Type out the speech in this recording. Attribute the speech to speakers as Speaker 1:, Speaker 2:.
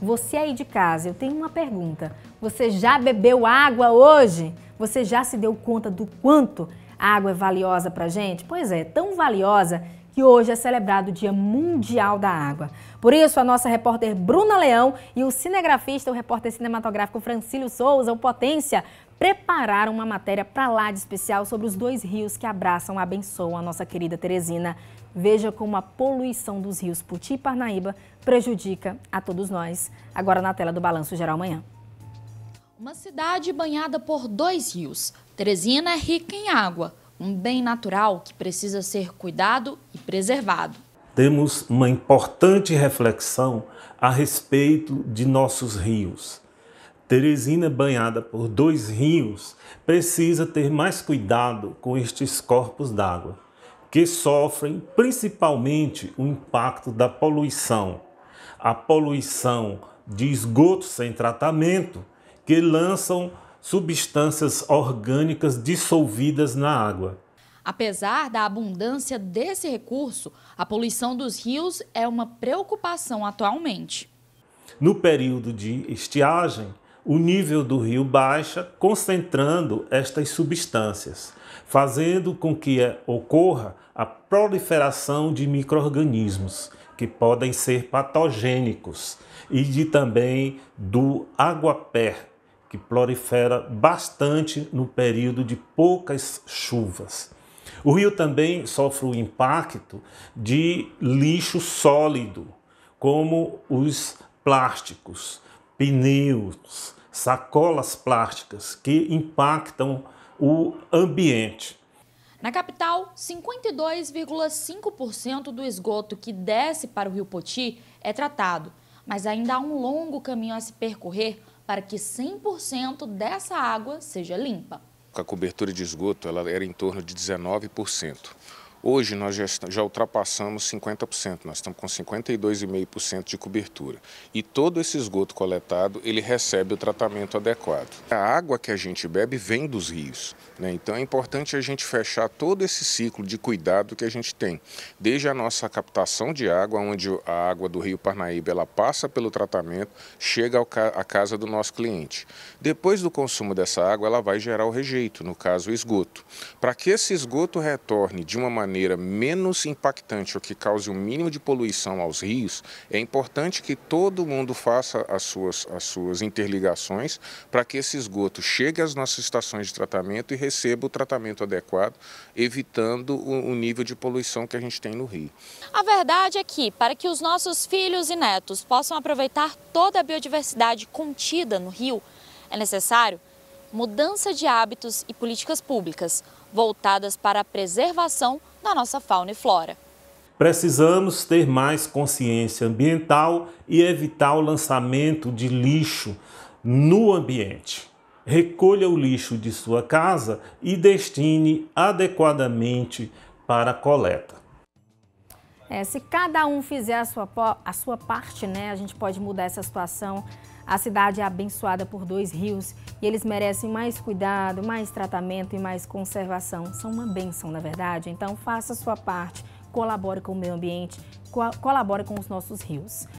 Speaker 1: Você aí de casa, eu tenho uma pergunta. Você já bebeu água hoje? Você já se deu conta do quanto a água é valiosa para gente? Pois é, tão valiosa que hoje é celebrado o Dia Mundial da Água. Por isso, a nossa repórter Bruna Leão e o cinegrafista, o repórter cinematográfico Francílio Souza, o Potência, prepararam uma matéria para lá de especial sobre os dois rios que abraçam e abençoam a nossa querida Teresina. Veja como a poluição dos rios Puti e Parnaíba prejudica a todos nós. Agora na tela do Balanço Geral amanhã.
Speaker 2: Uma cidade banhada por dois rios. Teresina é rica em água um bem natural que precisa ser cuidado e preservado.
Speaker 3: Temos uma importante reflexão a respeito de nossos rios. Teresina, banhada por dois rios, precisa ter mais cuidado com estes corpos d'água, que sofrem principalmente o impacto da poluição. A poluição de esgotos sem tratamento, que lançam substâncias orgânicas dissolvidas na água.
Speaker 2: Apesar da abundância desse recurso, a poluição dos rios é uma preocupação atualmente.
Speaker 3: No período de estiagem, o nível do rio baixa, concentrando estas substâncias, fazendo com que ocorra a proliferação de micro-organismos, que podem ser patogênicos e de também do aguapé, que prolifera bastante no período de poucas chuvas. O rio também sofre o impacto de lixo sólido, como os plásticos, pneus, sacolas plásticas, que impactam o ambiente.
Speaker 2: Na capital, 52,5% do esgoto que desce para o Rio Poti é tratado, mas ainda há um longo caminho a se percorrer para que 100% dessa água seja limpa.
Speaker 4: A cobertura de esgoto ela era em torno de 19%. Hoje nós já, já ultrapassamos 50%, nós estamos com 52,5% de cobertura. E todo esse esgoto coletado, ele recebe o tratamento adequado. A água que a gente bebe vem dos rios, né? então é importante a gente fechar todo esse ciclo de cuidado que a gente tem. Desde a nossa captação de água, onde a água do rio Parnaíba ela passa pelo tratamento, chega à casa do nosso cliente. Depois do consumo dessa água, ela vai gerar o rejeito, no caso o esgoto. Para que esse esgoto retorne de uma maneira maneira menos impactante ou que cause o um mínimo de poluição aos rios, é importante que todo mundo faça as suas, as suas interligações para que esse esgoto chegue às nossas estações de tratamento e receba o tratamento adequado, evitando o, o nível de poluição que a gente tem no rio.
Speaker 2: A verdade é que, para que os nossos filhos e netos possam aproveitar toda a biodiversidade contida no rio, é necessário mudança de hábitos e políticas públicas voltadas para a preservação na nossa fauna e flora.
Speaker 3: Precisamos ter mais consciência ambiental e evitar o lançamento de lixo no ambiente. Recolha o lixo de sua casa e destine adequadamente para a coleta.
Speaker 1: É, se cada um fizer a sua, a sua parte, né, a gente pode mudar essa situação. A cidade é abençoada por dois rios e eles merecem mais cuidado, mais tratamento e mais conservação. São uma benção, na verdade. Então, faça a sua parte, colabore com o meio ambiente, co colabore com os nossos rios.